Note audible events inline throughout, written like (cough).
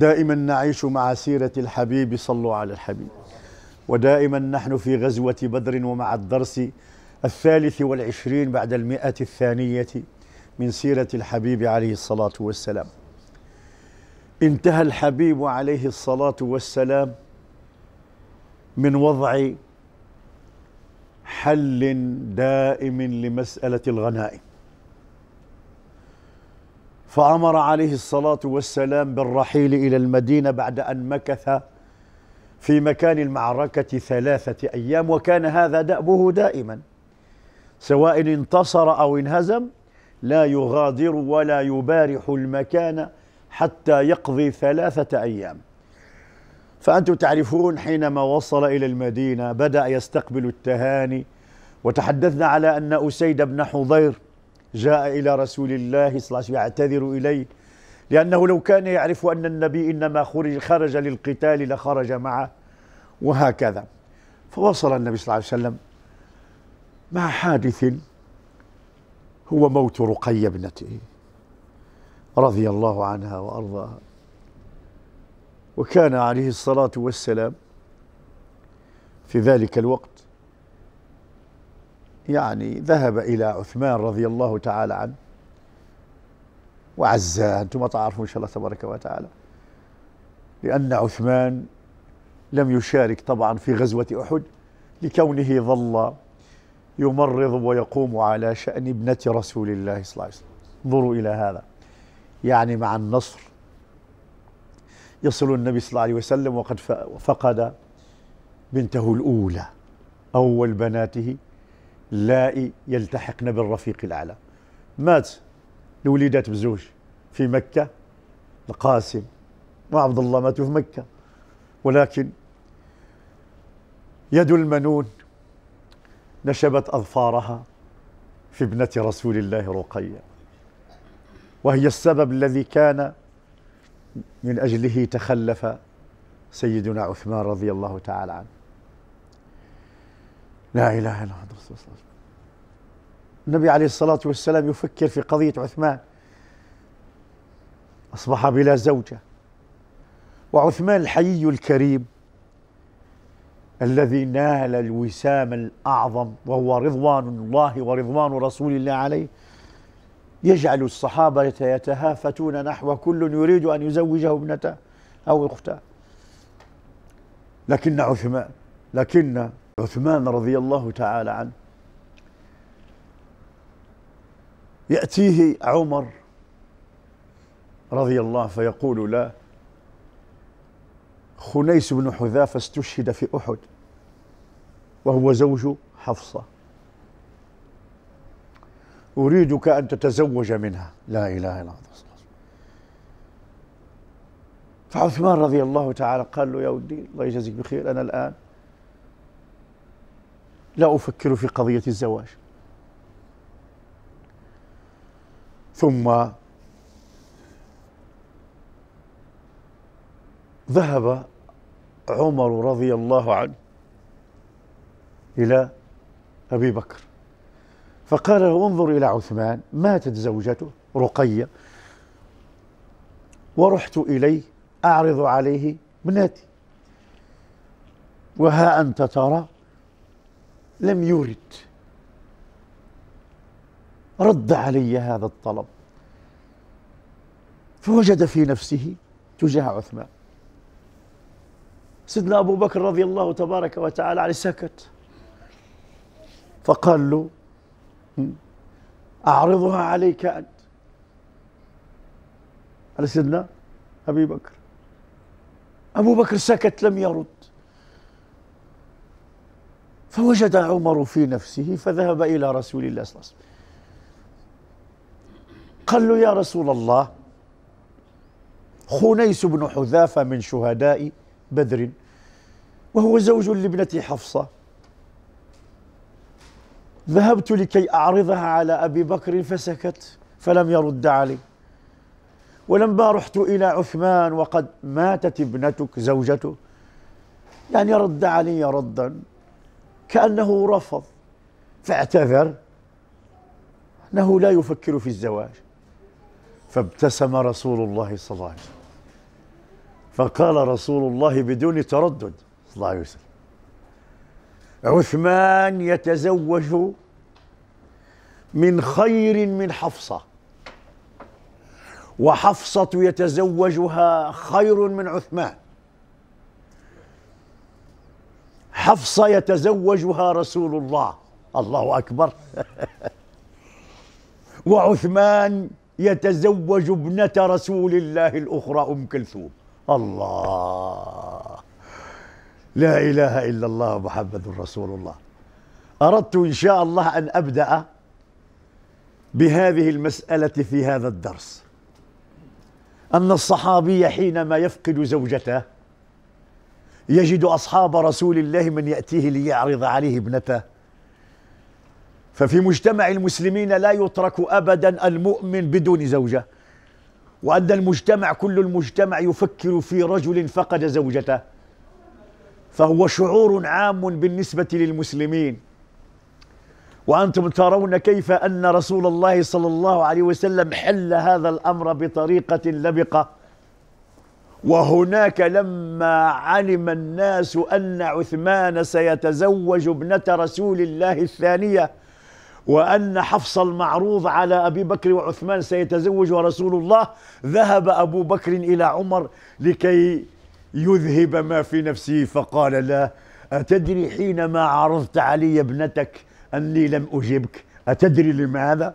دائما نعيش مع سيرة الحبيب صلوا على الحبيب ودائما نحن في غزوة بدر ومع الدرس الثالث والعشرين بعد المئة الثانية من سيرة الحبيب عليه الصلاة والسلام انتهى الحبيب عليه الصلاة والسلام من وضع حل دائم لمسألة الغنائم فأمر عليه الصلاة والسلام بالرحيل إلى المدينة بعد أن مكث في مكان المعركة ثلاثة أيام وكان هذا دأبه دائما سواء انتصر أو انهزم لا يغادر ولا يبارح المكان حتى يقضي ثلاثة أيام فأنتم تعرفون حينما وصل إلى المدينة بدأ يستقبل التهاني وتحدثنا على أن أسيد بن حضير جاء إلى رسول الله صلى الله عليه وسلم يعتذر إليه لأنه لو كان يعرف أن النبي إنما خرج خرج للقتال لخرج معه وهكذا فوصل النبي صلى الله عليه وسلم مع حادث هو موت رقية ابنته رضي الله عنها وأرضاها وكان عليه الصلاة والسلام في ذلك الوقت يعني ذهب إلى عثمان رضي الله تعالى عنه وعزاه أنتم تعرفون إن شاء الله تبارك وتعالى لأن عثمان لم يشارك طبعا في غزوة أحد لكونه ظل يمرض ويقوم على شأن ابنة رسول الله صلى الله عليه وسلم انظروا إلى هذا يعني مع النصر يصل النبي صلى الله عليه وسلم وقد فقد بنته الأولى أول بناته لا يلتحقن بالرفيق الأعلى مات الوليدات بزوج في مكة القاسم وعبد الله ماتوا في مكة ولكن يد المنون نشبت أظفارها في ابنة رسول الله رقية وهي السبب الذي كان من أجله تخلف سيدنا عثمان رضي الله تعالى عنه لا إله إلا الله رسول الله النبي عليه الصلاة والسلام يفكر في قضية عثمان أصبح بلا زوجة وعثمان الحيي الكريم الذي نال الوسام الأعظم وهو رضوان الله ورضوان رسول الله عليه يجعل الصحابة يتهافتون نحو كل يريد أن يزوجه ابنته أو أخته لكن عثمان لكن عثمان رضي الله تعالى عنه يأتيه عمر رضي الله فيقول له خنيس بن حذافة استشهد في أحد وهو زوج حفصة أريدك أن تتزوج منها لا إله إلا الله فعثمان رضي الله تعالى قال له يا ودي الله يجزيك بخير أنا الآن لا أفكر في قضية الزواج ثم ذهب عمر رضي الله عنه إلى أبي بكر فقال له انظر إلى عثمان ماتت زوجته رقية ورحت إليه أعرض عليه ابنتي وها أنت ترى لم يرد رد علي هذا الطلب فوجد في نفسه تجاه عثمان سيدنا أبو بكر رضي الله تبارك وتعالى عليه سكت فقال له أعرضها عليك أنت على سيدنا أبي بكر أبو بكر سكت لم يرد فوجد عمر في نفسه فذهب إلى رسول الله صلى الله عليه وسلم قال له يا رسول الله خنيس بن حذافة من شهداء بدر وهو زوج لابنة حفصة ذهبت لكي أعرضها على أبي بكر فسكت فلم يرد علي ولما رحت إلى عثمان وقد ماتت ابنتك زوجته يعني رد علي ردا كأنه رفض فاعتذر أنه لا يفكر في الزواج فابتسم رسول الله صلى الله عليه وسلم فقال رسول الله بدون تردد صلى الله عليه وسلم عثمان يتزوج من خير من حفصة وحفصة يتزوجها خير من عثمان حفصة يتزوجها رسول الله الله أكبر (laughs) وعثمان يتزوج ابنة رسول الله الأخرى أم كلثوم الله لا إله إلا الله محمد رسول الله أردت إن شاء الله أن أبدأ بهذه المسألة في هذا الدرس أن الصحابي حينما يفقد زوجته يجد أصحاب رسول الله من يأتيه ليعرض عليه ابنته ففي مجتمع المسلمين لا يترك أبدا المؤمن بدون زوجة وأن المجتمع كل المجتمع يفكر في رجل فقد زوجته فهو شعور عام بالنسبة للمسلمين وأنتم ترون كيف أن رسول الله صلى الله عليه وسلم حل هذا الأمر بطريقة لبقة وهناك لما علم الناس أن عثمان سيتزوج ابنة رسول الله الثانية وأن حفص المعروض على أبي بكر وعثمان سيتزوج رسول الله ذهب أبو بكر إلى عمر لكي يذهب ما في نفسه فقال لا أتدري حينما عرضت علي ابنتك أني لم أجبك أتدري لماذا؟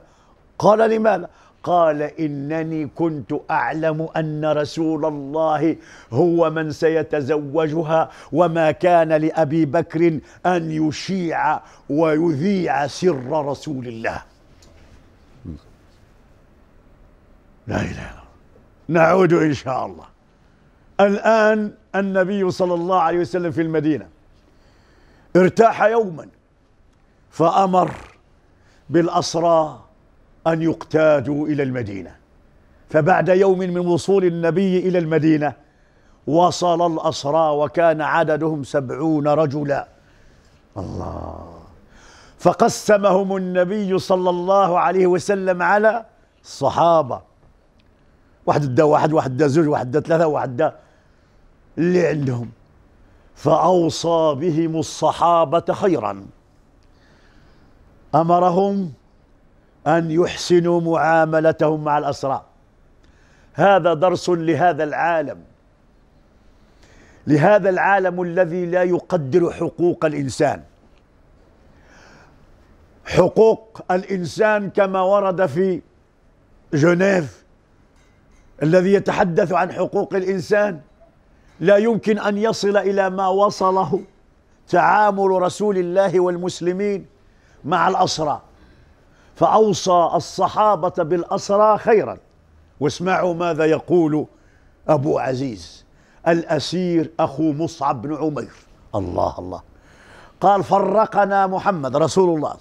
قال لماذا؟ قال انني كنت اعلم ان رسول الله هو من سيتزوجها وما كان لابي بكر ان يشيع ويذيع سر رسول الله لا اله الا الله نعود ان شاء الله الان النبي صلى الله عليه وسلم في المدينه ارتاح يوما فامر بالاسرى أن يقتادوا إلى المدينة فبعد يوم من وصول النبي إلى المدينة وصل الأسرى وكان عددهم سبعون رجلا الله فقسمهم النبي صلى الله عليه وسلم على الصحابة واحد دا واحد واحد دا زوج واحد دا ثلاثة واحد دا اللي عندهم فأوصى بهم الصحابة خيرا أمرهم أن يحسنوا معاملتهم مع الأسرى هذا درس لهذا العالم لهذا العالم الذي لا يقدر حقوق الإنسان حقوق الإنسان كما ورد في جنيف الذي يتحدث عن حقوق الإنسان لا يمكن أن يصل إلى ما وصله تعامل رسول الله والمسلمين مع الأسرى فأوصى الصحابة بالأسرى خيرا واسمعوا ماذا يقول أبو عزيز الأسير أخو مصعب بن عمير الله الله قال فرقنا محمد رسول الله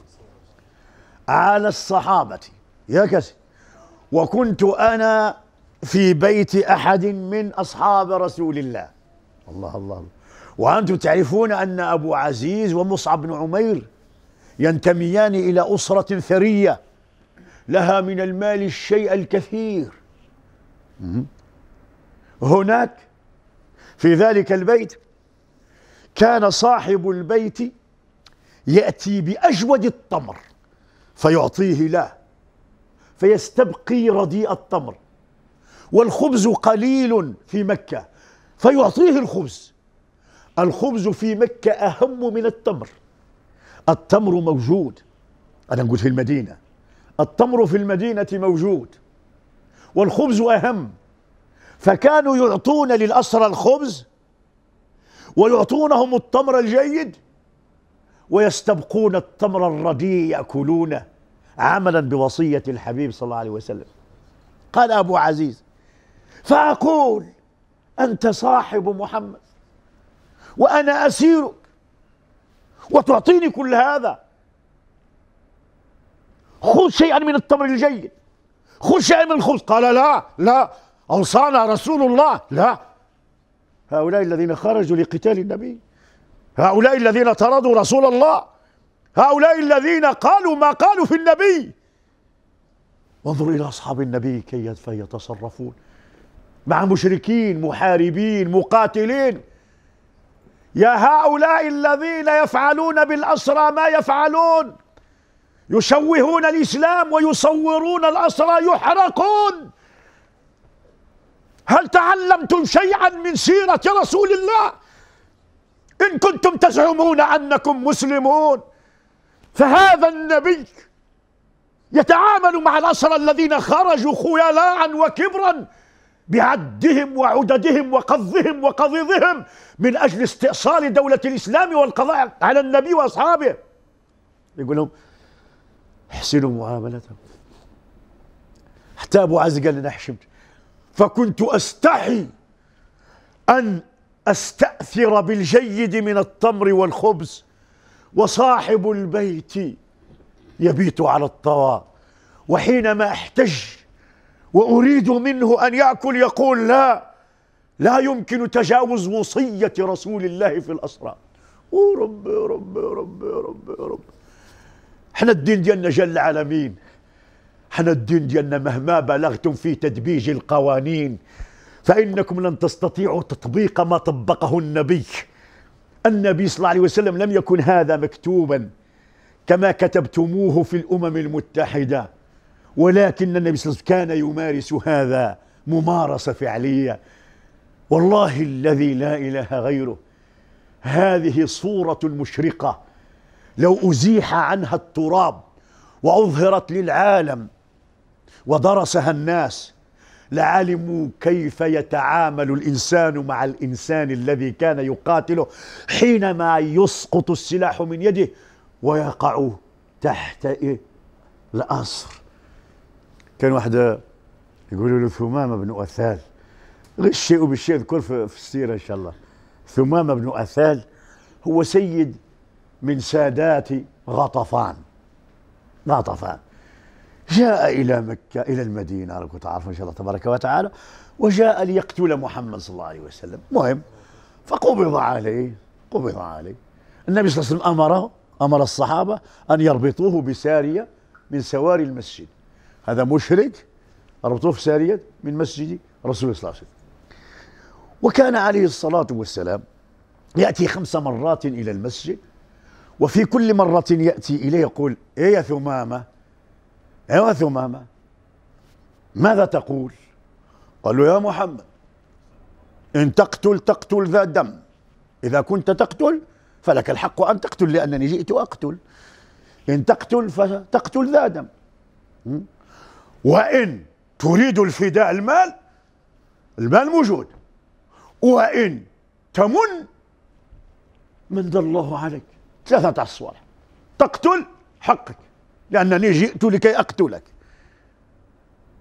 على الصحابة يا كسي وكنت أنا في بيت أحد من أصحاب رسول الله الله الله, الله. وأنتم تعرفون أن أبو عزيز ومصعب بن عمير ينتميان إلى أسرة ثرية لها من المال الشيء الكثير هناك في ذلك البيت كان صاحب البيت يأتي بأجود التمر فيعطيه له فيستبقي رديء التمر والخبز قليل في مكة فيعطيه الخبز الخبز في مكة أهم من التمر التمر موجود أنا نقول في المدينة التمر في المدينة موجود والخبز أهم فكانوا يعطون للأسرى الخبز ويعطونهم التمر الجيد ويستبقون التمر الرديء يأكلونه عملا بوصية الحبيب صلى الله عليه وسلم قال أبو عزيز فأقول أنت صاحب محمد وأنا أسيره وتعطيني كل هذا خذ شيئا من التمر الجيد خذ شيئا من الخبز قال لا لا أوصانا رسول الله لا هؤلاء الذين خرجوا لقتال النبي هؤلاء الذين طردوا رسول الله هؤلاء الذين قالوا ما قالوا في النبي وانظر إلى أصحاب النبي كيف يتصرفون مع مشركين محاربين مقاتلين يا هؤلاء الذين يفعلون بالأسرى ما يفعلون يشوهون الإسلام ويصورون الأسرى يحرقون هل تعلمتم شيئا من سيرة رسول الله إن كنتم تزعمون أنكم مسلمون فهذا النبي يتعامل مع الأسرى الذين خرجوا خيلاء وكبرا بعدهم وعددهم وقضهم وقضيضهم من أجل استئصال دولة الإسلام والقضاء على النبي وأصحابه يقول لهم احسنوا معاملتهم حتى أبو عز قال لنا حشمت فكنت أستحي أن أستأثر بالجيد من التمر والخبز وصاحب البيت يبيت على الطوى وحينما احتج وأريد منه أن يأكل يقول لا لا يمكن تجاوز وصية رسول الله في الأسرى ورب رب رب رب رب احنا الدين ديالنا جل العالمين احنا الدين ديالنا مهما بلغتم في تدبيج القوانين فإنكم لن تستطيعوا تطبيق ما طبقه النبي النبي صلى الله عليه وسلم لم يكن هذا مكتوبا كما كتبتموه في الأمم المتحدة ولكن النبي صلى الله عليه وسلم كان يمارس هذا ممارسة فعلية والله الذي لا إله غيره هذه صورة مشرقة لو أزيح عنها التراب وأظهرت للعالم ودرسها الناس لعلموا كيف يتعامل الإنسان مع الإنسان الذي كان يقاتله حينما يسقط السلاح من يده ويقع تحت إيه؟ الأسر كان واحد يقولوا له ثمامه بن اثال غير الشيء بالشيء اذكر في, في السيره ان شاء الله ثمامه بن اثال هو سيد من سادات غطفان غطفان جاء إلى مكة إلى المدينة راكم تعرفوا إن شاء الله تبارك وتعالى وجاء ليقتل محمد صلى الله عليه وسلم مهم فقبض عليه قبض عليه النبي صلى الله عليه وسلم أمره أمر الصحابة أن يربطوه بسارية من سواري المسجد هذا مشرك ربطوه في سارية من مسجد رسول الله صلى الله عليه وسلم وكان عليه الصلاة والسلام يأتي خمس مرات إلى المسجد وفي كل مرة يأتي إليه يقول إيه يا ثمامة إيه يا ثمامة ماذا تقول قالوا يا محمد إن تقتل تقتل ذا دم إذا كنت تقتل فلك الحق أن تقتل لأنني جئت أقتل إن تقتل فتقتل ذا دم وإن تريد الفداء المال المال موجود وإن تمن من الله عليك ثلاثة أصوات تقتل حقك لأنني جئت لكي أقتلك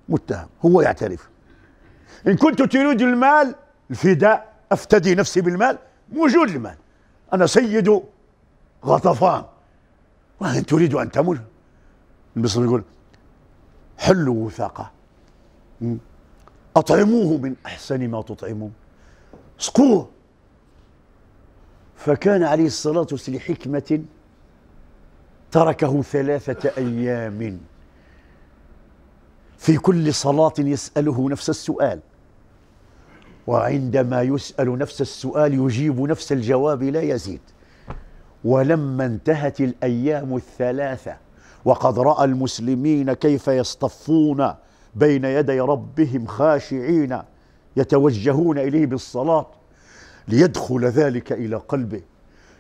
متهم هو يعترف إن كنت تريد المال الفداء أفتدي نفسي بالمال موجود المال أنا سيد غطفان وإن تريد أن تمن المصري يقول حلوا وثاقه أطعموه من أحسن ما تطعمون سقوه فكان عليه الصلاة والسلام لحكمة تركه ثلاثة أيام في كل صلاة يسأله نفس السؤال وعندما يسأل نفس السؤال يجيب نفس الجواب لا يزيد ولما انتهت الأيام الثلاثة وقد راى المسلمين كيف يصطفون بين يدي ربهم خاشعين يتوجهون اليه بالصلاه ليدخل ذلك الى قلبه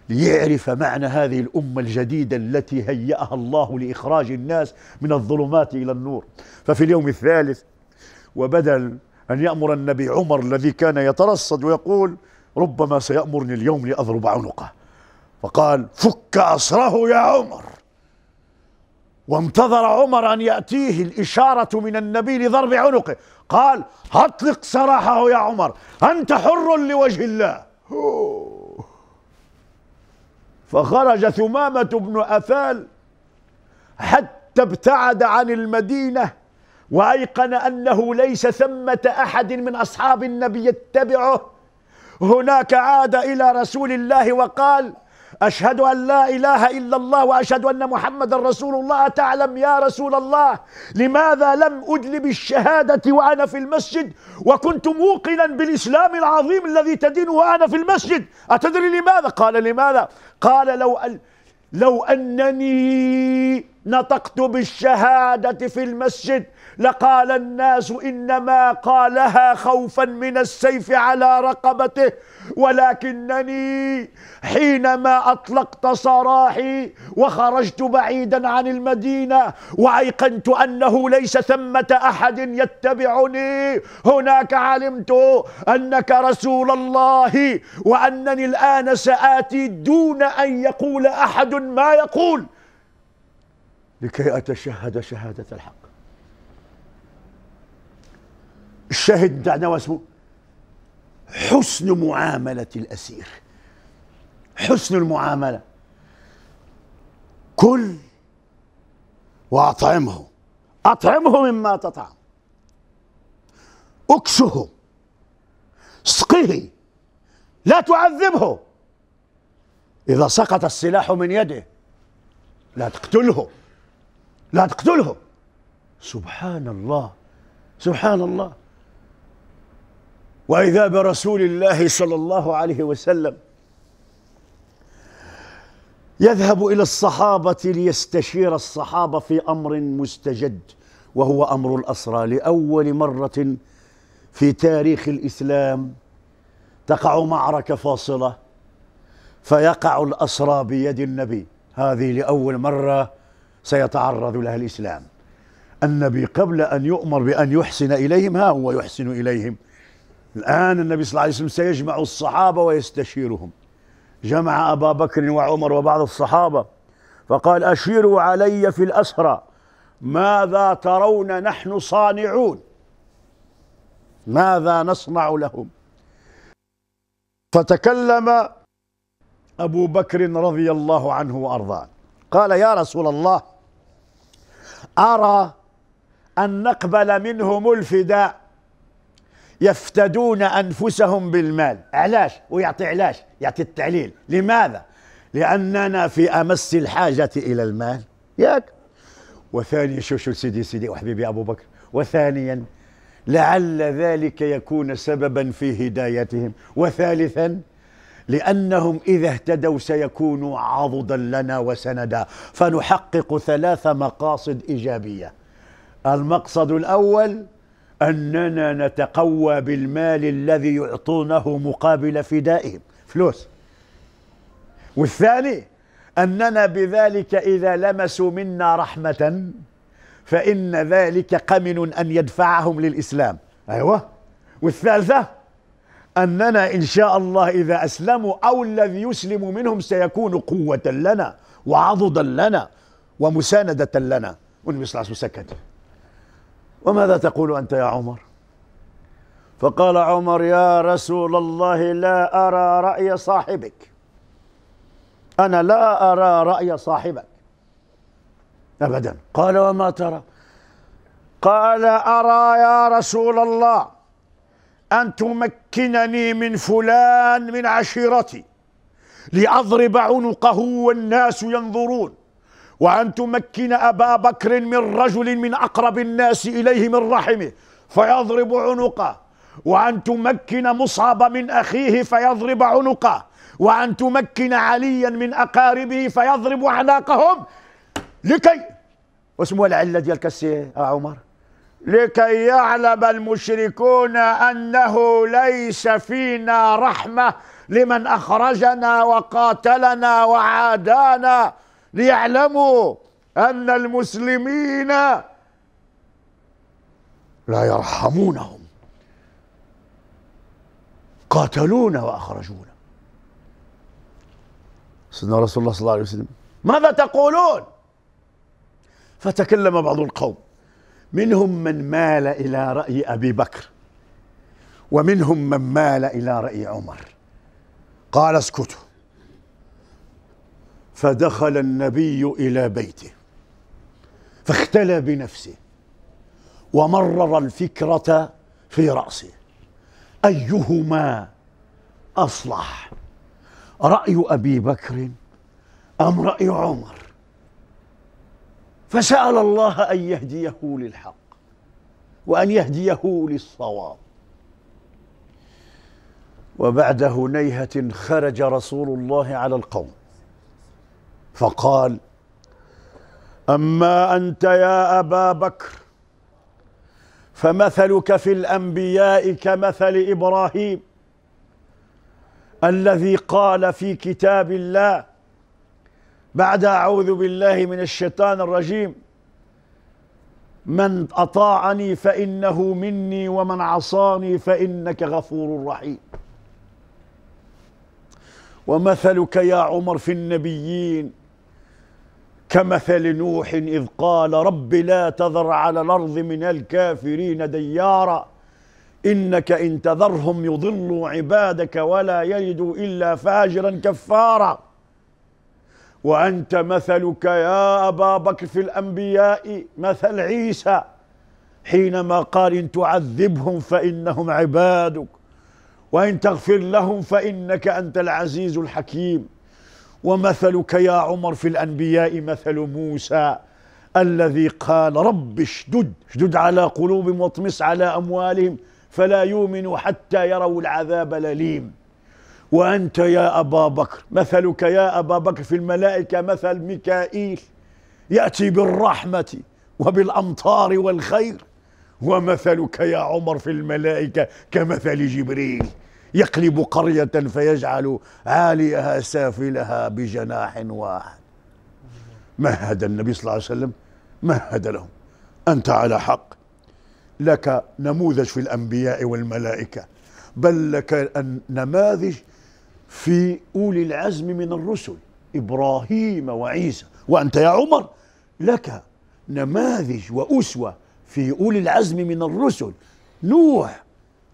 ليعرف معنى هذه الامه الجديده التي هياها الله لاخراج الناس من الظلمات الى النور ففي اليوم الثالث وبدل ان يامر النبي عمر الذي كان يترصد ويقول ربما سيامرني اليوم لاضرب عنقه فقال فك اسره يا عمر وانتظر عمر أن يأتيه الإشارة من النبي لضرب عنقه قال أطلق سراحه يا عمر أنت حر لوجه الله فخرج ثمامة بن أثال حتى ابتعد عن المدينة وأيقن أنه ليس ثمة أحد من أصحاب النبي يتبعه هناك عاد إلى رسول الله وقال أشهد أن لا إله إلا الله وأشهد أن محمد رسول الله تعلم يا رسول الله لماذا لم أجلب الشهادة وأنا في المسجد وكنت موقنا بالإسلام العظيم الذي تدين وأنا في المسجد أتدري لماذا قال لماذا قال لو أن لو أنني نطقت بالشهادة في المسجد لقال الناس إنما قالها خوفا من السيف على رقبته ولكنني حينما أطلقت سراحي وخرجت بعيدا عن المدينة وأيقنت أنه ليس ثمة أحد يتبعني هناك علمت أنك رسول الله وأنني الآن سآتي دون أن يقول أحد ما يقول لكي أتشهد شهادة الحق الشاهد بتاعنا واسمه حسن معاملة الأسير حسن المعاملة كل وأطعمه أطعمه مما تطعم أكسه سقه لا تعذبه إذا سقط السلاح من يده لا تقتله لا تقتلهم سبحان الله سبحان الله واذا برسول الله صلى الله عليه وسلم يذهب الى الصحابه ليستشير الصحابه في امر مستجد وهو امر الاسرى لاول مره في تاريخ الاسلام تقع معركه فاصله فيقع الاسرى بيد النبي هذه لاول مره سيتعرض لها الإسلام النبي قبل أن يؤمر بأن يحسن إليهم ها هو يحسن إليهم الآن النبي صلى الله عليه وسلم سيجمع الصحابة ويستشيرهم جمع أبا بكر وعمر وبعض الصحابة فقال أشيروا علي في الأسرى ماذا ترون نحن صانعون ماذا نصنع لهم فتكلم أبو بكر رضي الله عنه وأرضاه قال يا رسول الله أرى أن نقبل منهم الفداء يفتدون أنفسهم بالمال علاش ويعطي علاش يعطي التعليل لماذا لأننا في أمس الحاجة إلى المال ياك وثانيا شو شو سيدي سيدي وحبيبي أبو بكر وثانيا لعل ذلك يكون سببا في هدايتهم وثالثا لأنهم إذا اهتدوا سيكونوا عضدا لنا وسندا فنحقق ثلاث مقاصد إيجابية المقصد الأول أننا نتقوى بالمال الذي يعطونه مقابل فدائهم فلوس والثاني أننا بذلك إذا لمسوا منا رحمة فإن ذلك قمن أن يدفعهم للإسلام أيوة والثالثة أننا إن شاء الله إذا أسلموا أو الذي يسلم منهم سيكون قوة لنا وعضدا لنا ومساندة لنا والنبي صلى الله عليه وسلم سكت وماذا تقول أنت يا عمر فقال عمر يا رسول الله لا أرى رأي صاحبك أنا لا أرى رأي صاحبك أبدا قال وما ترى قال أرى يا رسول الله أن تمكنني من فلان من عشيرتي لأضرب عنقه والناس ينظرون وأن تمكن أبا بكر من رجل من أقرب الناس إليه من رحمه فيضرب عنقه وأن تمكن مصعب من أخيه فيضرب عنقه وأن تمكن عليا من أقاربه فيضرب أعناقهم لكي واسمه العلة ديال كسيه آه، عمر لكي يعلم المشركون انه ليس فينا رحمه لمن اخرجنا وقاتلنا وعادانا ليعلموا ان المسلمين لا يرحمونهم قاتلونا واخرجونا سيدنا رسول الله صلى الله عليه وسلم ماذا تقولون فتكلم بعض القوم منهم من مال إلى رأي أبي بكر ومنهم من مال إلى رأي عمر قال اسكتوا فدخل النبي إلى بيته فاختلى بنفسه ومرر الفكرة في رأسه أيهما أصلح رأي أبي بكر أم رأي عمر فسأل الله أن يهديه للحق وأن يهديه للصواب وبعد هنيهة خرج رسول الله على القوم فقال أما أنت يا أبا بكر فمثلك في الأنبياء كمثل إبراهيم الذي قال في كتاب الله بعدها أعوذ بالله من الشيطان الرجيم من أطاعني فإنه مني ومن عصاني فإنك غفور رحيم ومثلك يا عمر في النبيين كمثل نوح إذ قال رب لا تذر على الأرض من الكافرين ديارا إنك إن تذرهم يضلوا عبادك ولا يلدوا إلا فاجرا كفارا وأنت مثلك يا أبا بكر في الأنبياء مثل عيسى حينما قال إن تعذبهم فإنهم عبادك وإن تغفر لهم فإنك أنت العزيز الحكيم ومثلك يا عمر في الأنبياء مثل موسى الذي قال رب اشدد اشدد على قلوبهم واطمس على أموالهم فلا يؤمنوا حتى يروا العذاب الأليم وأنت يا أبا بكر مثلك يا أبا بكر في الملائكة مثل ميكائيل يأتي بالرحمة وبالأمطار والخير ومثلك يا عمر في الملائكة كمثل جبريل يقلب قرية فيجعل عاليها سافلها بجناح واحد مهد النبي صلى الله عليه وسلم مهد لهم أنت على حق لك نموذج في الأنبياء والملائكة بل لك نماذج في أولي العزم من الرسل إبراهيم وعيسى وأنت يا عمر لك نماذج وأسوة في أولي العزم من الرسل نوح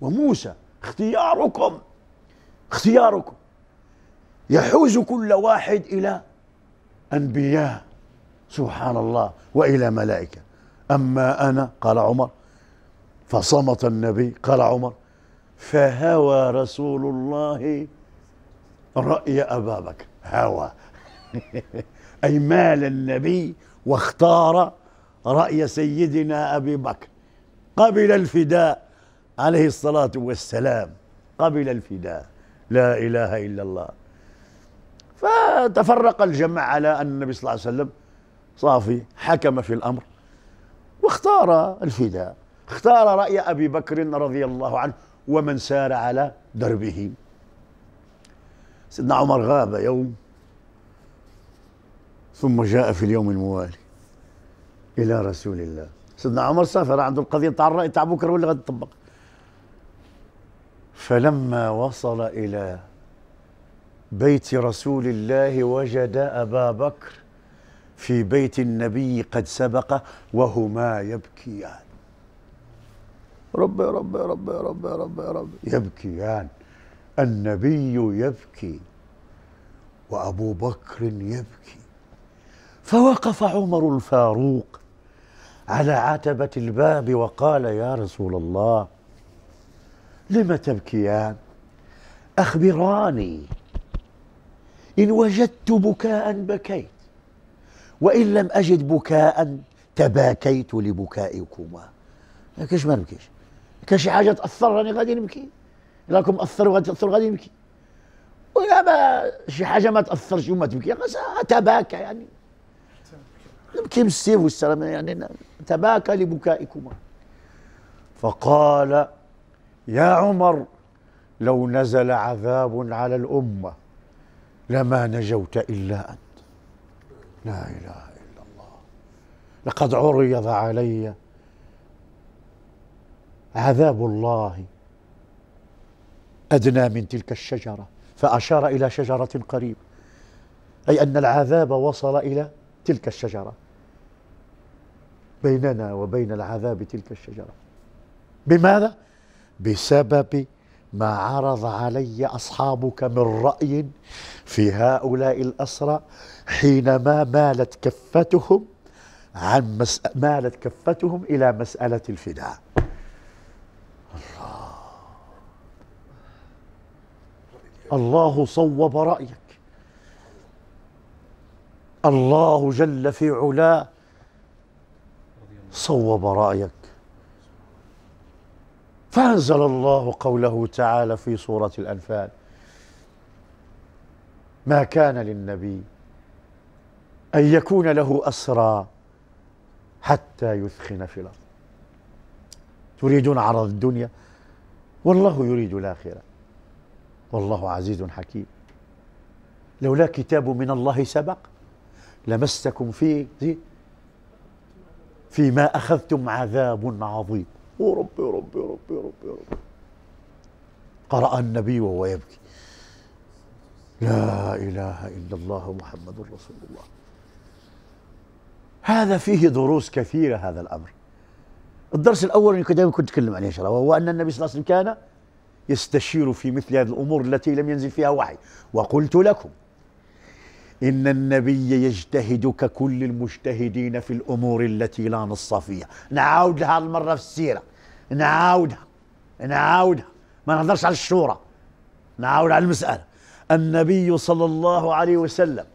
وموسى اختياركم اختياركم يحوز كل واحد إلى أنبياء سبحان الله وإلى ملائكة أما أنا قال عمر فصمت النبي قال عمر فهوى رسول الله رأي أبا بكر هوى (laughs) أي مال النبي واختار رأي سيدنا أبي بكر قبل الفداء عليه الصلاة والسلام قبل الفداء لا إله إلا الله فتفرق الجمع على أن النبي صلى الله عليه وسلم صافي حكم في الأمر واختار الفداء اختار رأي أبي بكر رضي الله عنه ومن سار على دربه سيدنا عمر غاب يوم ثم جاء في اليوم الموالي إلى رسول الله سيدنا عمر سافر عنده القضية تاع الرأي تاع بكرة ولا غادي تطبق فلما وصل إلى بيت رسول الله وجد أبا بكر في بيت النبي قد سبقه وهما يبكيان رب رب رب رب ربي رب يبكيان النبي يبكي وابو بكر يبكي فوقف عمر الفاروق على عتبه الباب وقال يا رسول الله لم تبكيان اخبراني ان وجدت بكاء بكيت وان لم اجد بكاء تباكيت لبكائكما كش ما نبكيش كش حاجه تاثرني غادي نبكي راكم اثروا غتاثروا غادي يبكي ولا ما شي حاجه ما تاثرش وما تبكي تباكى يعني نبكي بالسيف والسلام يعني تباكى لبكائكما فقال يا عمر لو نزل عذاب على الامه لما نجوت الا انت لا اله الا الله لقد عرض علي عذاب الله أدنى من تلك الشجرة فأشار إلى شجرة قريب أي أن العذاب وصل إلى تلك الشجرة بيننا وبين العذاب تلك الشجرة بماذا؟ بسبب ما عرض علي أصحابك من رأي في هؤلاء الأسرى حينما مالت كفتهم عن مس... مالت كفتهم إلى مسألة الفداء الله الله صوب رأيك الله جل في علاه صوب رأيك فأنزل الله قوله تعالى في سورة الأنفال ما كان للنبي أن يكون له أسرى حتى يثخن في الأرض تريدون عرض الدنيا والله يريد الآخرة والله عزيز حكيم لولا كتاب من الله سبق لمستكم فيه فيما أخذتم عذاب عظيم وربي ربي ربي ربي ربي قرأ النبي وهو يبكي لا إله إلا الله محمد رسول الله هذا فيه دروس كثيرة هذا الأمر الدرس الأول اللي كنت أتكلم عليه إن شاء الله وهو أن النبي صلى الله عليه وسلم كان يستشير في مثل هذه الأمور التي لم ينزل فيها وحي وقلت لكم إن النبي يجتهد ككل المجتهدين في الأمور التي لا نص فيها نعاود لها المرة في السيرة نعاودها نعاودها ما نهضرش على الشورى نعاود على المسألة النبي صلى الله عليه وسلم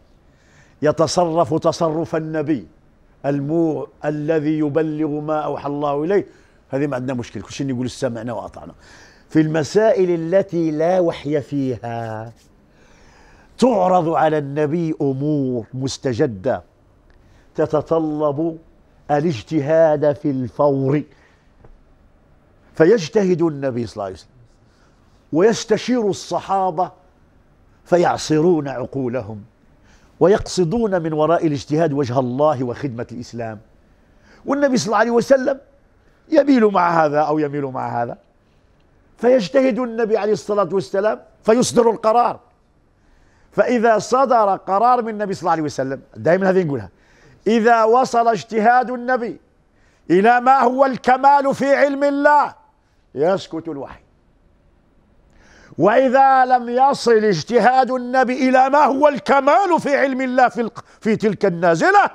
يتصرف تصرف النبي المو الذي يبلغ ما أوحى الله إليه هذه ما عندنا مشكلة كل شيء يقول استمعنا وأطعنا في المسائل التي لا وحي فيها تعرض على النبي امور مستجده تتطلب الاجتهاد في الفور فيجتهد النبي صلى الله عليه وسلم ويستشير الصحابه فيعصرون عقولهم ويقصدون من وراء الاجتهاد وجه الله وخدمه الاسلام والنبي صلى الله عليه وسلم يميل مع هذا او يميل مع هذا فيجتهد النبي عليه الصلاة والسلام فيصدر القرار فإذا صدر قرار من النبي صلى الله عليه وسلم دائما هذه نقولها إذا وصل اجتهاد النبي إلى ما هو الكمال في علم الله يسكت الوحي وإذا لم يصل اجتهاد النبي إلى ما هو الكمال في علم الله في, في تلك النازلة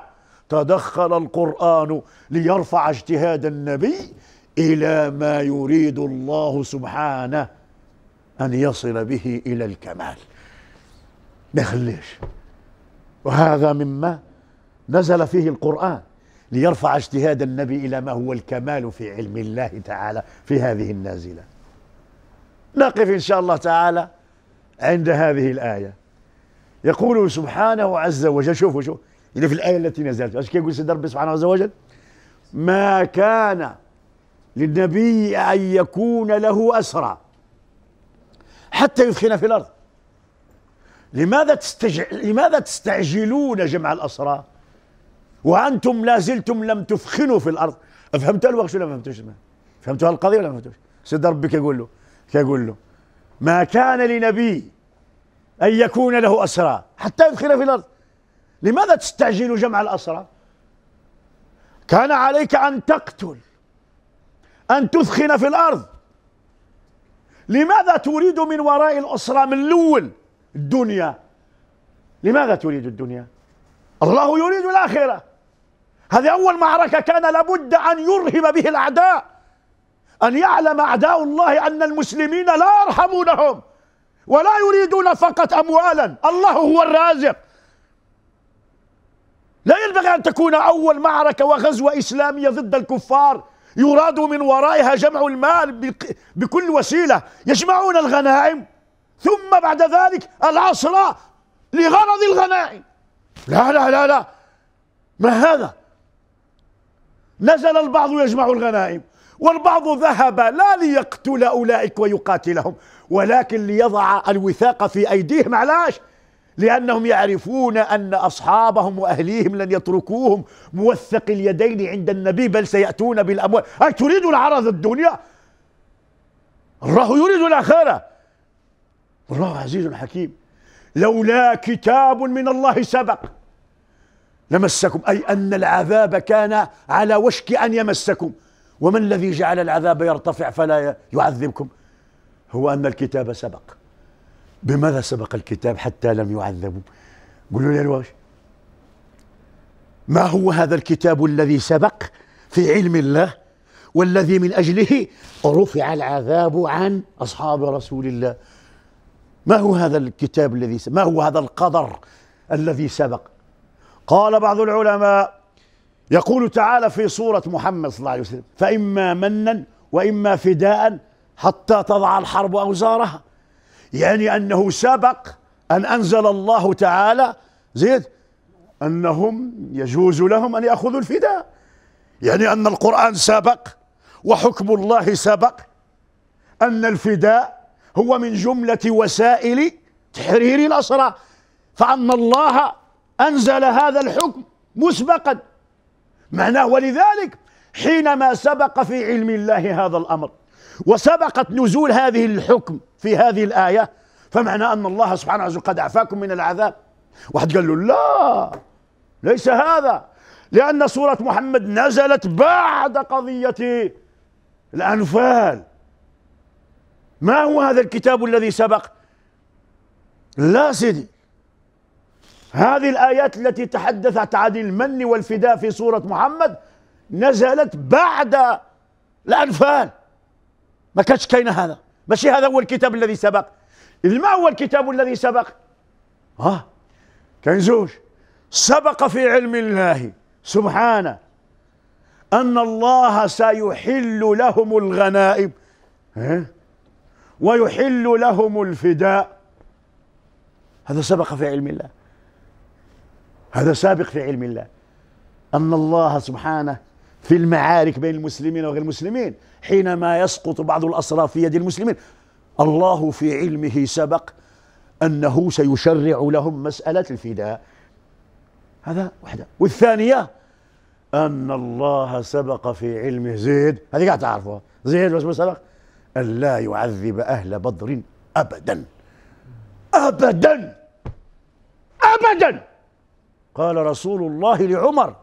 تدخل القرآن ليرفع اجتهاد النبي إلى ما يريد الله سبحانه أن يصل به إلى الكمال نخليش وهذا مما نزل فيه القرآن ليرفع اجتهاد النبي إلى ما هو الكمال في علم الله تعالى في هذه النازلة نقف إن شاء الله تعالى عند هذه الآية يقول سبحانه عز وجل شوفوا شوفوا اللي يعني في الآية التي نزلت عشان يقول سيدنا ربي سبحانه عز وجل ما كان للنبي أن يكون له أسرى حتى يثخن في الأرض لماذا تستج... لماذا تستعجلون جمع الأسرى وأنتم لا زلتم لم تفخنوا في الأرض أفهمت الوقت ولا ما فهمتوش فهمتوا القضية ولا ما فهمتوش سيد ربي كيقول له كيقول له ما كان لنبي أن يكون له أسرى حتى يدخل في الأرض لماذا تستعجل جمع الأسرى كان عليك أن تقتل أن تثخن في الأرض لماذا تريد من وراء الأسرة من الأول الدنيا لماذا تريد الدنيا الله يريد الآخرة هذه أول معركة كان لابد أن يرهب به الأعداء أن يعلم أعداء الله أن المسلمين لا يرحمونهم ولا يريدون فقط أموالا الله هو الرازق لا ينبغي أن تكون أول معركة وغزوة إسلامية ضد الكفار يراد من ورائها جمع المال بكل وسيلة يجمعون الغنائم ثم بعد ذلك العصر لغرض الغنائم لا لا لا لا ما هذا نزل البعض يجمع الغنائم والبعض ذهب لا ليقتل أولئك ويقاتلهم ولكن ليضع الوثاق في أيديهم علاش لأنهم يعرفون أن أصحابهم وأهليهم لن يتركوهم موثق اليدين عند النبي بل سيأتون بالأموال أي تريد العرض الدنيا الله يريد الآخرة والله عزيز حكيم لولا كتاب من الله سبق لمسكم أي أن العذاب كان على وشك أن يمسكم وما الذي جعل العذاب يرتفع فلا يعذبكم هو أن الكتاب سبق بماذا سبق الكتاب حتى لم يعذبوا قولوا لي الواش ما هو هذا الكتاب الذي سبق في علم الله والذي من أجله رفع العذاب عن أصحاب رسول الله ما هو هذا الكتاب الذي سبق ما هو هذا القدر الذي سبق قال بعض العلماء يقول تعالى في سورة محمد صلى الله عليه وسلم فإما منا وإما فداء حتى تضع الحرب أوزارها يعني أنه سبق أن أنزل الله تعالى زيد أنهم يجوز لهم أن يأخذوا الفداء يعني أن القرآن سبق وحكم الله سبق أن الفداء هو من جملة وسائل تحرير الأسرى فأن الله أنزل هذا الحكم مسبقا معناه ولذلك حينما سبق في علم الله هذا الأمر وسبقت نزول هذه الحكم في هذه الآية فمعنى أن الله سبحانه وتعالى قد عفاكم من العذاب واحد قال له لا ليس هذا لأن سورة محمد نزلت بعد قضية الأنفال ما هو هذا الكتاب الذي سبق لا سيدي هذه الآيات التي تحدثت عن المن والفداء في سورة محمد نزلت بعد الأنفال ما كانش كاين هذا ماشي هذا هو الكتاب الذي سبق اذا ما هو الكتاب الذي سبق ها كاين زوج سبق في علم الله سبحانه أن الله سيحل لهم الغنائم ويحل لهم الفداء هذا سبق في علم الله هذا سابق في علم الله أن الله سبحانه في المعارك بين المسلمين وغير المسلمين حينما يسقط بعض الأسرى في يد المسلمين الله في علمه سبق أنه سيشرع لهم مسألة الفداء هذا وحدة والثانية أن الله سبق في علمه زيد هذه قاعد تعرفها زيد وش سبق أن لا يعذب أهل بدر أبدا أبدا أبدا قال رسول الله لعمر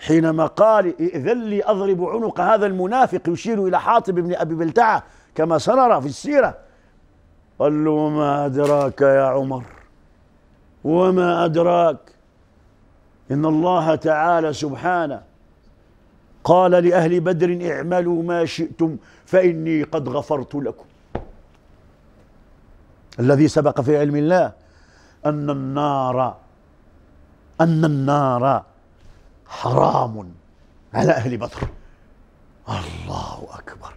حينما قال ائذن لي أضرب عنق هذا المنافق يشير إلى حاطب بن أبي بلتعة كما سنرى في السيرة قال له وما أدراك يا عمر وما أدراك إن الله تعالى سبحانه قال لأهل بدر اعملوا ما شئتم فإني قد غفرت لكم الذي سبق في علم الله أن النار أن النار حرام على أهل بدر الله أكبر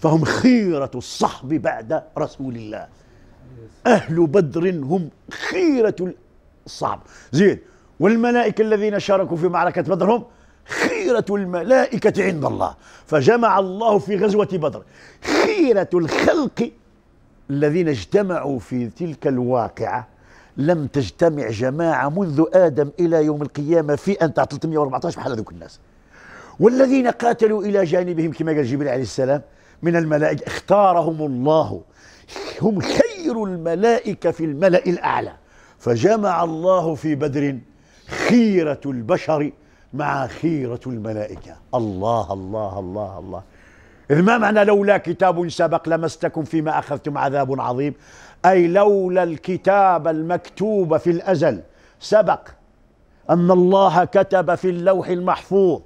فهم خيرة الصحب بعد رسول الله أهل بدر هم خيرة الصحب زين والملائكة الذين شاركوا في معركة بدر هم خيرة الملائكة عند الله فجمع الله في غزوة بدر خيرة الخلق الذين اجتمعوا في تلك الواقعة لم تجتمع جماعة منذ آدم إلى يوم القيامة في أن 314 بحال هذوك الناس والذين قاتلوا إلى جانبهم كما قال جبريل عليه السلام من الملائكة اختارهم الله هم خير الملائكة في الملأ الأعلى فجمع الله في بدر خيرة البشر مع خيرة الملائكة الله الله الله الله ما معنى لولا كتاب سبق لمستكم فيما أخذتم عذاب عظيم أي لولا الكتاب المكتوب في الأزل سبق أن الله كتب في اللوح المحفوظ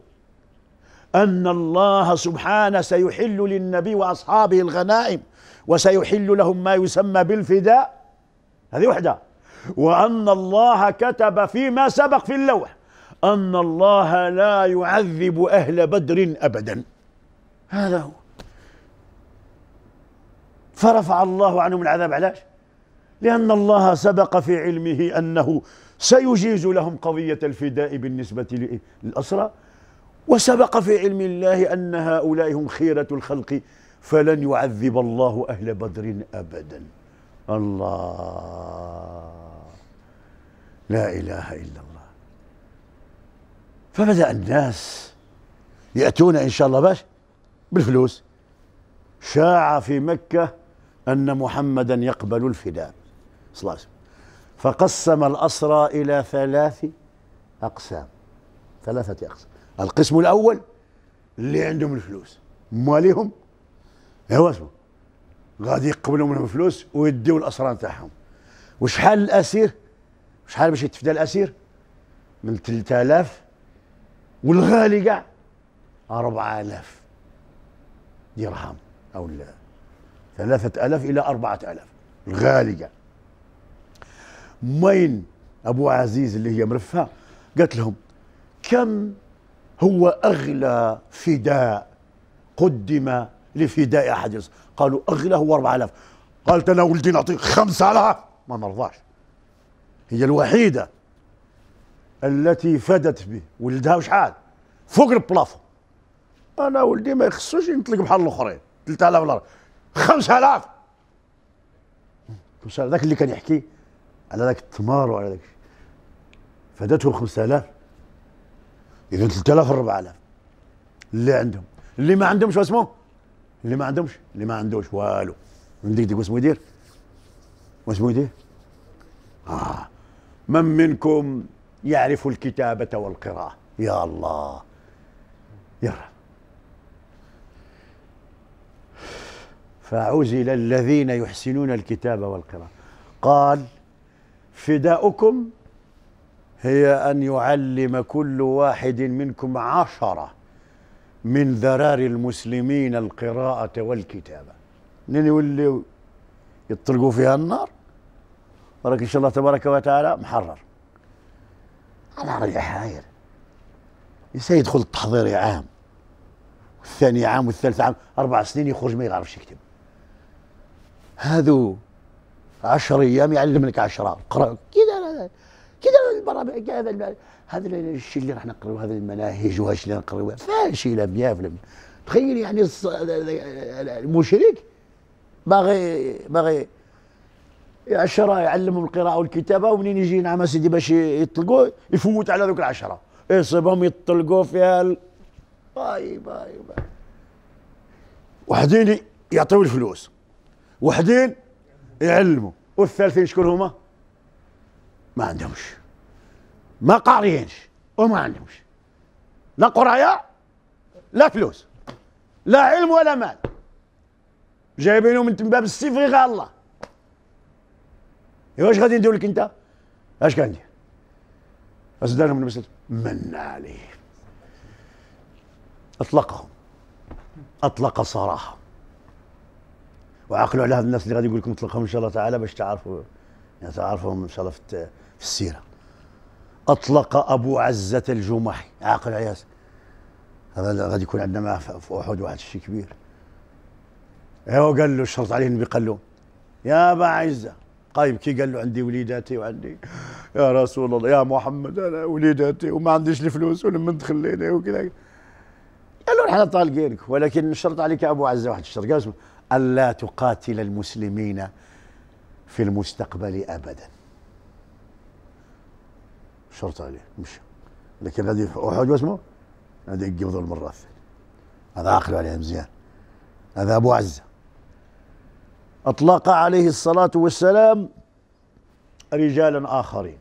أن الله سبحانه سيحل للنبي وأصحابه الغنائم وسيحل لهم ما يسمى بالفداء هذه وحدة وأن الله كتب فيما سبق في اللوح أن الله لا يعذب أهل بدر أبدا هذا هو فرفع الله عنهم العذاب علاش لأن الله سبق في علمه أنه سيجيز لهم قضية الفداء بالنسبة للأسرى وسبق في علم الله أن هؤلاء هم خيرة الخلق فلن يعذب الله أهل بدر أبدا الله لا إله إلا الله فبدأ الناس يأتون إن شاء الله باش بالفلوس شاع في مكة أن محمدا يقبل الفداء صلى الله عليه وسلم فقسم الأسرى إلى ثلاث أقسام ثلاثة أقسام القسم الأول اللي عندهم الفلوس ماليهم هو اسمه غادي يقبلوا منهم الفلوس ويديوا الأسرى نتاعهم وشحال الأسير شحال باش يتفدى الأسير من 3000 والغالي كاع 4000 درهم أو لا ثلاثة ألف إلى أربعة ألف غالية مين أبو عزيز اللي هي مرفة قالت لهم كم هو أغلى فداء قدم لفداء أحد قالوا أغلى هو 4000 قالت أنا ولدي نعطيك 5000 ما نرضاش هي الوحيدة التي فدت به ولدها وشحال فوق البلافون أنا ولدي ما يخصوش ينطلق بحال الآخرين 3000 ولا 5000 5000 ذاك اللي كان يحكي على ذاك التمار وعلى ذاك فداتهم 5000 اذا 3000 4000 اللي عندهم اللي ما عندهمش واسمو اللي ما عندهمش اللي ما عندوش والو من ديك ديك واسمو يدير واسمو يدير اه من منكم يعرف الكتابه والقراءه يا الله يا رب فعزل الذين يحسنون الكتاب والقراءة قال فداؤكم هي أن يعلم كل واحد منكم عشرة من ذرار المسلمين القراءة والكتابة لين يولي يطلقوا فيها النار ولكن إن شاء الله تبارك وتعالى محرر أنا رجع حاير يدخل التحضير عام والثاني عام والثالث عام أربع سنين يخرج ما يعرفش يكتب هذو عشر ايام يعلم لك عشرة اقرا كذا كذا البرامج هذا هذا الشيء اللي راح نقراو هذه المناهج وهالشيء اللي نقراوه لا فلم تخيل يعني المشرك باغي باغي عشرة يعلمهم القراءة والكتابة ومنين يجي نعم سيدي باش يطلقوا يفوت على ذوك العشرة يصيبهم يطلقوا فيها ال... باي باي باي وحدين يعطيو الفلوس وحدين يعلموا والثالثين شكون هما؟ ما عندهمش ما قاريينش وما عندهمش لا قرايه لا فلوس لا علم ولا مال جايبينه من باب السيف غير الله ايوا واش غادي ندير لك انت اش كندير اش دارهم المسجد من عليه اطلقهم اطلق صراحه وعقلوا على هاد الناس اللي غادي يقول لكم اطلقهم ان شاء الله تعالى باش تعرفوا يعني تعرفهم ان شاء الله في, في السيره اطلق ابو عزه الجمحي عاقل عليها هذا غادي يكون عندنا معاه في احد واحد الشيء كبير ايوا قال له شرط عليه النبي قال له يا ابا عزه قايب كي قال له عندي وليداتي وعندي يا رسول الله يا محمد انا وليداتي وما عنديش الفلوس ولما ندخل وكذا قال له احنا طالقينك ولكن شرط عليك ابو عزه واحد الشرط قال ألا تقاتل المسلمين في المستقبل أبدا شرط عليه مشى لكن غادي في أحد اسمه غادي يقبضوا المرة الثانية هذا عقله عليه مزيان هذا أبو عزة أطلق عليه الصلاة والسلام رجالا آخرين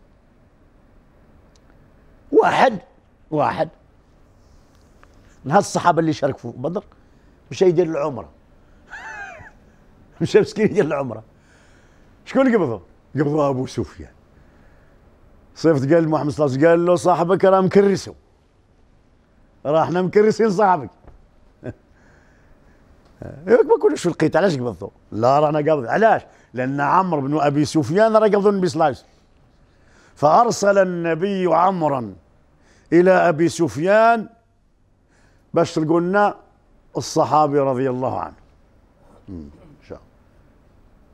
واحد واحد من هالصحابة اللي شاركوا في بدر مش يدير العمره مش مسكين ديال العمره شكون قبضوا؟ قبضوا ابو سفيان صيفت قال محمد صلى الله عليه وسلم قال له صاحبك راه مكرسو راه احنا مكرسين صاحبك (laughs) ياك ما كلش في القيت علاش قبضته؟ لا رانا قابض علاش؟ لان عمرو بن ابي سفيان راه قبض النبي صلى الله عليه وسلم فارسل النبي عمرا الى ابي سفيان باش تلقوا لنا الصحابي رضي الله عنه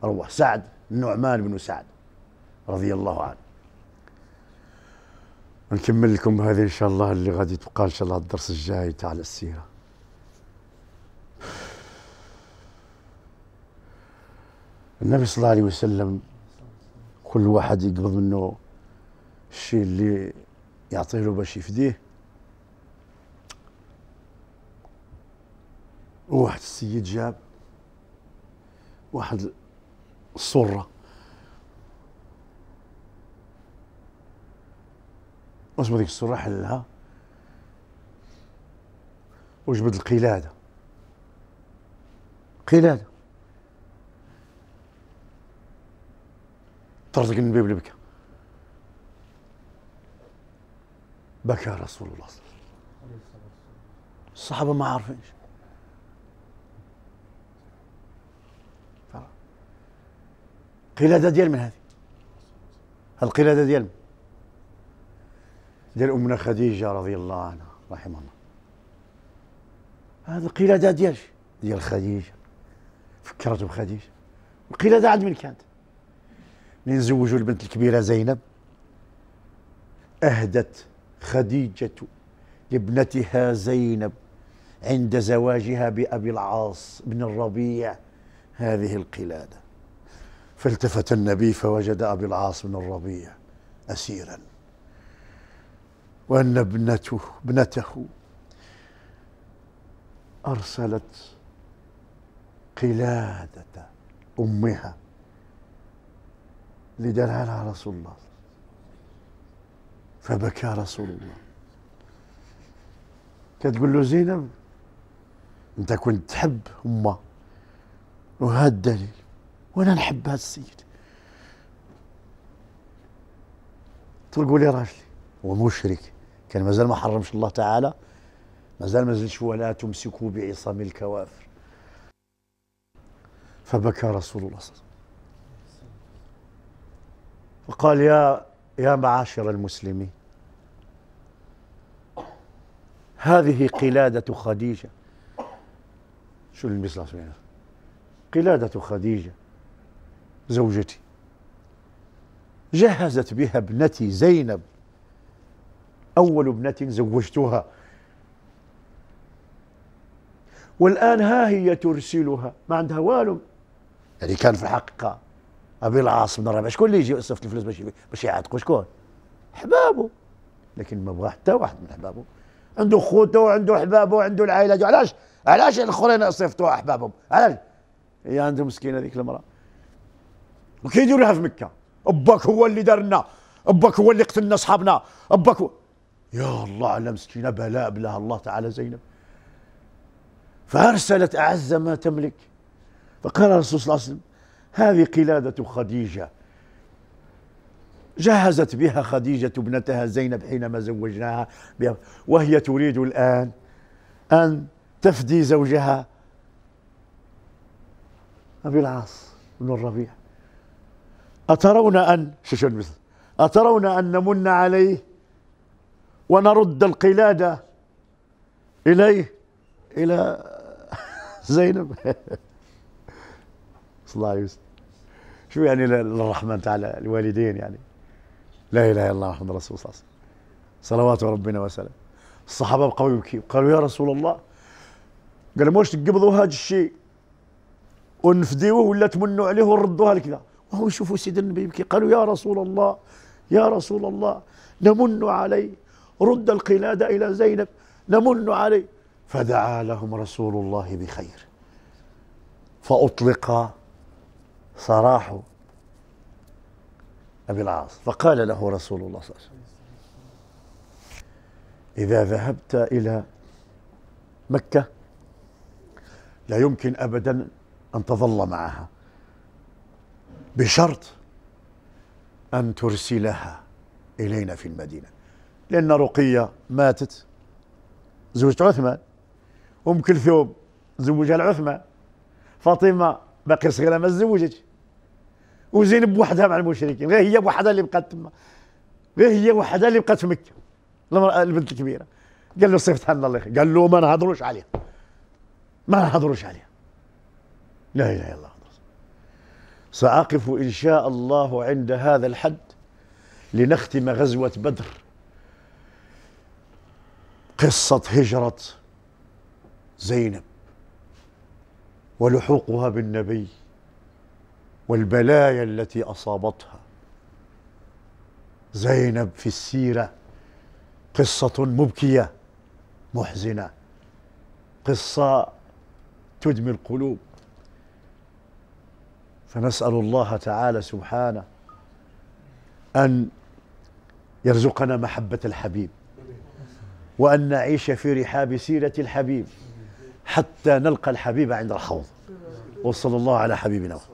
رواه سعد النعمان بن سعد رضي الله عنه نكمل لكم هذه ان شاء الله اللي غادي تبقى ان شاء الله الدرس الجاي تاع السيره النبي صلى الله عليه وسلم كل واحد يقبض منه الشيء اللي يعطيه له باش يفديه وواحد السيد جاب واحد السرة واجبد ديك السرة حلها وجبد القلادة قلادة طرزق النبي بالبكا بكى رسول الله صلى الله عليه وسلم الصحابة ما عارفينش قلادة ديال من هذه القلادة ديال من ديال أمنا خديجة رضي الله عنها رحمه الله هذه القلادة ديال ديال خديجة فكرت بخديجة القلادة عند من كانت من زوجوا البنت الكبيرة زينب أهدت خديجة لابنتها زينب عند زواجها بأبي العاص بن الربيع هذه القلاده فالتفت النبي فوجد أبي العاص بن الربيع أسيرا وأن ابنته ابنته أرسلت قلادة أمها لدلالها على رسول الله فبكى رسول الله كتقول له زينب انت كنت تحب امه وهذا الدليل وانا نحب هذا السيد تقول لي راجلي ومشرك كان مازال ما حرمش الله تعالى مازال ما زلش ولا تمسكوا بعصام الكوافر فبكى رسول الله صلى الله عليه وسلم وقال يا يا معاشر المسلمين هذه قلادة خديجة شو المثل قلادة خديجة زوجتي جهزت بها ابنتي زينب أول ابنة زوجتها والآن ها هي ترسلها ما عندها والو يعني كان في الحقيقة أبي العاص بن الربيع شكون اللي يجي يصرف الفلوس باش باش يعاتقه شكون؟ أحبابه لكن ما بغى حتى واحد من أحبابه عنده خوته وعنده أحبابه وعنده العائلة علاش؟ علاش الآخرين صيفطوا أحبابهم؟ علاش؟ هي عندهم مسكينة هذيك المرأة وكيديروها في مكه اباك هو اللي دار لنا اباك هو اللي قتل لنا صحابنا اباك يا الله على مسكينه بلاء بلاها الله تعالى زينب فارسلت اعز ما تملك فقال الرسول صلى الله عليه وسلم هذه قلاده خديجه جهزت بها خديجة ابنتها زينب حينما زوجناها بها وهي تريد الآن أن تفدي زوجها أبي العاص بن الربيع أترون أن شو المثل أترون أن نمن عليه ونرد القلادة إليه إلى (laughs) زينب (laughs) صلى الله عليه وسلم شو يعني للرحمن تعالى الوالدين يعني لا إله إلا الله محمد رسول الله صلوات ربنا وسلم الصحابة بقوا يبكي قالوا يا رسول الله قالوا موش تقبضوا هذا الشيء ونفديوه ولا تمنوا عليه ونردوها لكذا وهو يشوفوا سيدنا النبي يبكي قالوا يا رسول الله يا رسول الله نمن عليه رد القلادة إلى زينب نمن عليه فدعا لهم رسول الله بخير فأطلق سراح أبي العاص فقال له رسول الله صلى الله عليه وسلم إذا ذهبت إلى مكة لا يمكن أبدا أن تظل معها بشرط أن ترسلها إلينا في المدينة لأن رقية ماتت زوجة عثمان أم كلثوم زوجها لعثمان فاطمة باقي صغيرة ما تزوجتش وزينب وحدها مع المشركين غير هي بوحدها اللي بقات تما غير هي وحدها اللي بقات في مكة المرأة البنت الكبيرة قال له صيفتها لنا الله يخليك قال له ما نهضروش عليها ما نهضروش عليها لا إله إلا الله سأقف إن شاء الله عند هذا الحد لنختم غزوة بدر قصة هجرة زينب ولحوقها بالنبي والبلايا التي أصابتها زينب في السيرة قصة مبكية محزنة قصة تدمي القلوب فنسأل الله تعالى سبحانه أن يرزقنا محبة الحبيب وأن نعيش في رحاب سيرة الحبيب حتى نلقى الحبيب عند الحوض وصلى الله على حبيبنا